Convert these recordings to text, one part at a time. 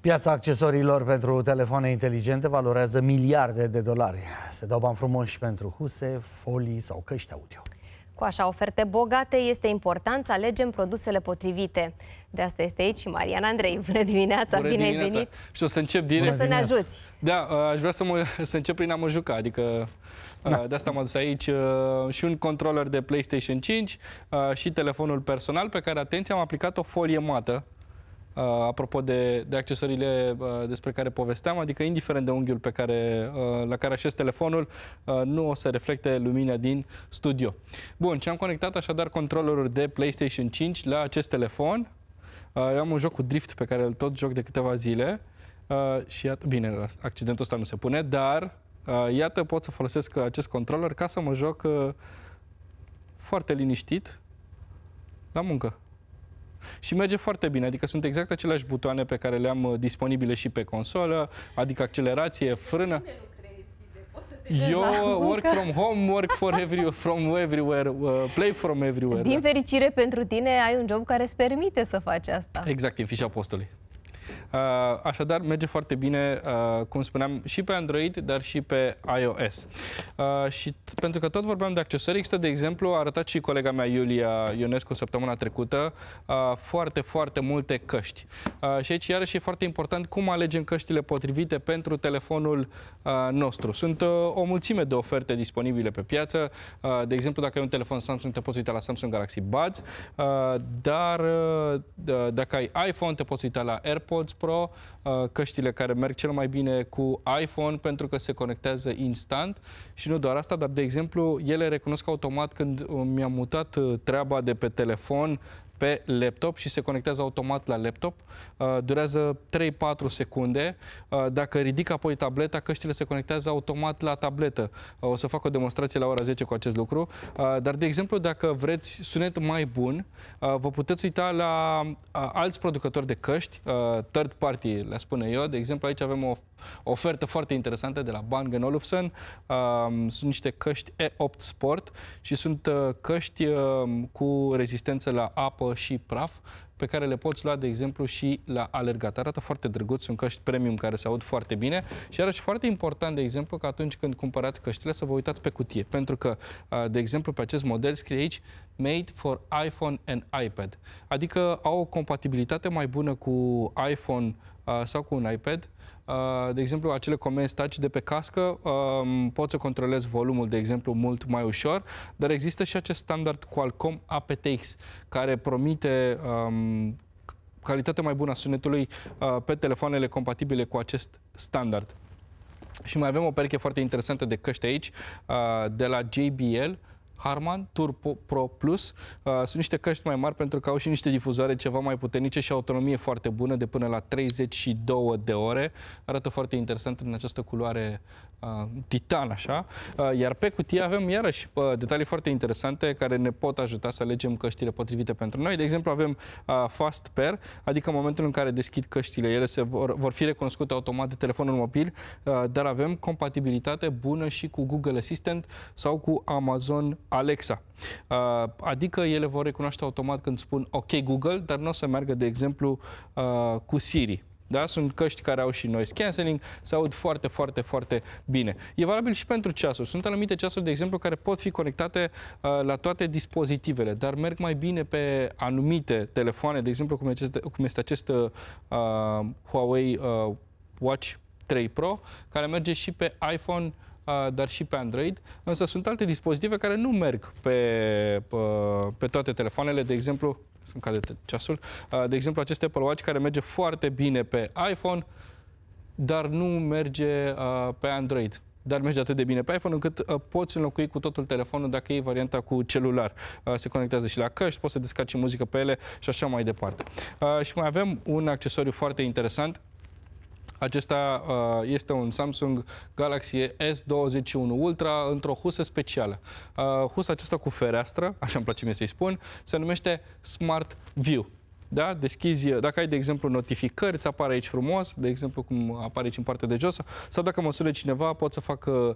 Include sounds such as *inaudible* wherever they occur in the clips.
Piața accesoriilor pentru telefoane inteligente valorează miliarde de dolari. Se dau bani frumoși pentru huse, folii sau căști audio. Cu așa oferte bogate, este important să alegem produsele potrivite. De asta este aici Marian Andrei. Bună dimineața, Bună bine dimineața. ai venit! Și o să încep direct. O să ne ajuți! Da, uh, aș vrea să, mă, să încep prin a mă juca, adică uh, da. De asta m-am dus aici. Uh, și un controller de PlayStation 5 și telefonul personal pe care, atenție, am aplicat o folie mată Uh, apropo de, de accesoriile uh, despre care povesteam, adică indiferent de unghiul pe care, uh, la care așez telefonul, uh, nu o să reflecte lumina din studio. Bun, și am conectat așadar controllerul de PlayStation 5 la acest telefon. Uh, eu am un joc cu drift pe care îl tot joc de câteva zile uh, și iată, bine, accidentul ăsta nu se pune, dar iată pot să folosesc acest controller ca să mă joc foarte liniștit la muncă și merge foarte bine. Adică sunt exact aceleași butoane pe care le-am uh, disponibile și pe consolă, adică accelerație, frână. Eu uh, work from home, work for every, *laughs* from everywhere, uh, play from everywhere. Din fericire pentru tine, ai un job care îți permite să faci asta. Exact, în fișa postului. Uh, așadar, merge foarte bine, uh, cum spuneam, și pe Android, dar și pe iOS. Uh, și pentru că tot vorbeam de accesorii, există, de exemplu, a arătat și colega mea Iulia Ionescu săptămâna trecută, foarte, foarte multe căști. Și aici, iarăși, e foarte important cum alegem căștile potrivite pentru telefonul nostru. Sunt o mulțime de oferte disponibile pe piață. De exemplu, dacă ai un telefon Samsung, te poți uita la Samsung Galaxy Buds, dar dacă ai iPhone, te poți uita la AirPods, AirPods Pro, uh, căștile care merg cel mai bine cu iPhone pentru că se conectează instant și nu doar asta, dar de exemplu ele recunosc automat când mi-am mutat uh, treaba de pe telefon pe laptop și se conectează automat la laptop. Uh, durează 3-4 secunde. Uh, dacă ridic apoi tableta, căștile se conectează automat la tabletă. Uh, o să fac o demonstrație la ora 10 cu acest lucru. Dar, de exemplu, dacă vreți sunet mai bun, vă puteți uita la alți producători de căști, third party, le spune eu. De exemplu, aici avem o ofertă foarte interesantă de la Bang Olufsen. Sunt niște căști E8 Sport și sunt uh, căști um, cu rezistență la apă și praf pe care le poți lua, de exemplu, și la alergat. Arată foarte drăguț, sunt căști premium care se aud foarte bine și și foarte important, de exemplu, că atunci când cumpărați căștile să vă uitați pe cutie, pentru că, uh, de exemplu, pe acest model scrie aici Made for iPhone and iPad, adică au o compatibilitate mai bună cu iPhone uh, sau cu un iPad, Uh, de exemplu, acele comenzi taci de pe cască, um, poți să controlezi volumul, de exemplu, mult mai ușor, dar există și acest standard Qualcomm aptX, care promite um, calitatea mai bună a sunetului uh, pe telefoanele compatibile cu acest standard. Și mai avem o pereche foarte interesantă de căști aici, uh, de la JBL, Harman Tour Pro Plus. Uh, sunt niște căști mai mari pentru că au și niște difuzoare ceva mai puternice și autonomie foarte bună de până la 32 de ore. Arată foarte interesant în această culoare uh, titan, așa. Uh, iar pe cutie avem iarăși uh, detalii foarte interesante care ne pot ajuta să alegem căștile potrivite pentru noi. De exemplu, avem uh, Fast Pair, adică în momentul în care deschid căștile, ele se vor, vor fi recunoscute automat de telefonul mobil, uh, dar avem compatibilitate bună și cu Google Assistant sau cu Amazon Alexa. Uh, adică ele vor recunoaște automat când spun OK Google, dar nu o să meargă, de exemplu, uh, cu Siri. Da? Sunt căști care au și noise cancelling, se aud foarte, foarte, foarte bine. E valabil și pentru ceasuri. Sunt anumite ceasuri, de exemplu, care pot fi conectate uh, la toate dispozitivele, dar merg mai bine pe anumite telefoane, de exemplu, cum este, cum este acest uh, uh Huawei uh, Watch 3 Pro, care merge și pe iPhone dar și pe Android, însă sunt alte dispozitive care nu merg pe, pe, pe toate telefoanele, de exemplu, sunt cade ceasul, de exemplu aceste Apple Watch care merge foarte bine pe iPhone, dar nu merge pe Android dar merge atât de bine pe iPhone încât uh, poți înlocui cu totul telefonul dacă e varianta cu celular. Uh, se conectează și la căști, poți să descarci muzică pe ele și așa mai departe. Uh, și mai avem un accesoriu foarte interesant acesta uh, este un Samsung Galaxy S21 Ultra într-o husă specială. Uh, husa aceasta cu fereastră, așa îmi place mie să-i spun, se numește Smart View da? deschizi, dacă ai, de exemplu, notificări, îți apare aici frumos, de exemplu, cum apare aici în partea de jos, sau dacă sună cineva, pot să fac, uh,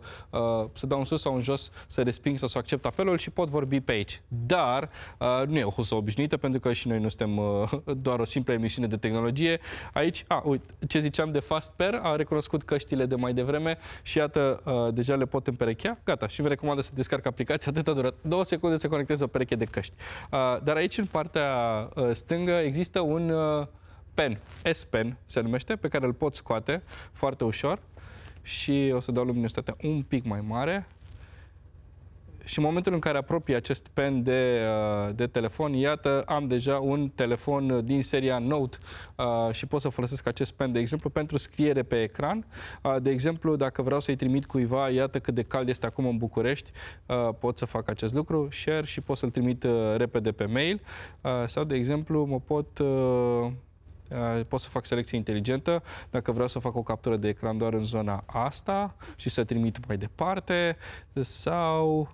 să dau un sus sau un jos, să resping sau să accept apelul și pot vorbi pe aici. Dar uh, nu e o husă obișnuită, pentru că și noi nu suntem uh, doar o simplă emisiune de tehnologie. Aici, a, uite, ce ziceam de fast pair, a recunoscut căștile de mai devreme și iată, uh, deja le pot împerechea. Gata, și îmi recomandă să descarc aplicația, atâta durat. Două secunde să conecteze o pereche de căști. Uh, dar aici, în partea uh, stângă, există un uh, pen, S-Pen se numește, pe care îl pot scoate foarte ușor și o să dau luminositatea un pic mai mare și în momentul în care apropii acest pen de, uh, de telefon, iată, am deja un telefon din seria Note uh, și pot să folosesc acest pen, de exemplu, pentru scriere pe ecran. Uh, de exemplu, dacă vreau să-i trimit cuiva, iată cât de cald este acum în București, pot să fac acest lucru, share și pot să-l trimit repede pe mail. Sau, de exemplu, mă pot pot să fac selecție inteligentă. Dacă vreau să fac o captură de ecran doar în zona asta și să trimit mai departe sau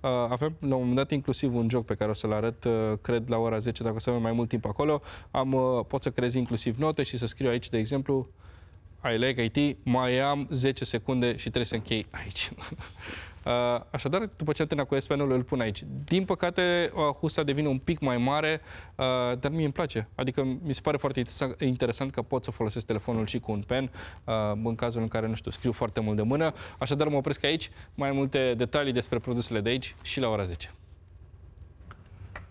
Uh, avem la un moment dat inclusiv un joc pe care o să-l arăt, uh, cred, la ora 10, dacă o să avem mai mult timp acolo. Am, uh, pot să creez inclusiv note și să scriu aici, de exemplu, I like IT, mai am 10 secunde și trebuie să închei aici. *laughs* Uh, așadar, după ce atâna cu SPN-ul, îl pun aici. Din păcate, uh, husa devine un pic mai mare, uh, dar mie îmi place. Adică mi se pare foarte interesant că pot să folosesc telefonul și cu un pen, în cazul în care, nu știu, scriu foarte mult de mână. Așadar, mă opresc aici. Mai multe detalii despre produsele de aici și la ora 10.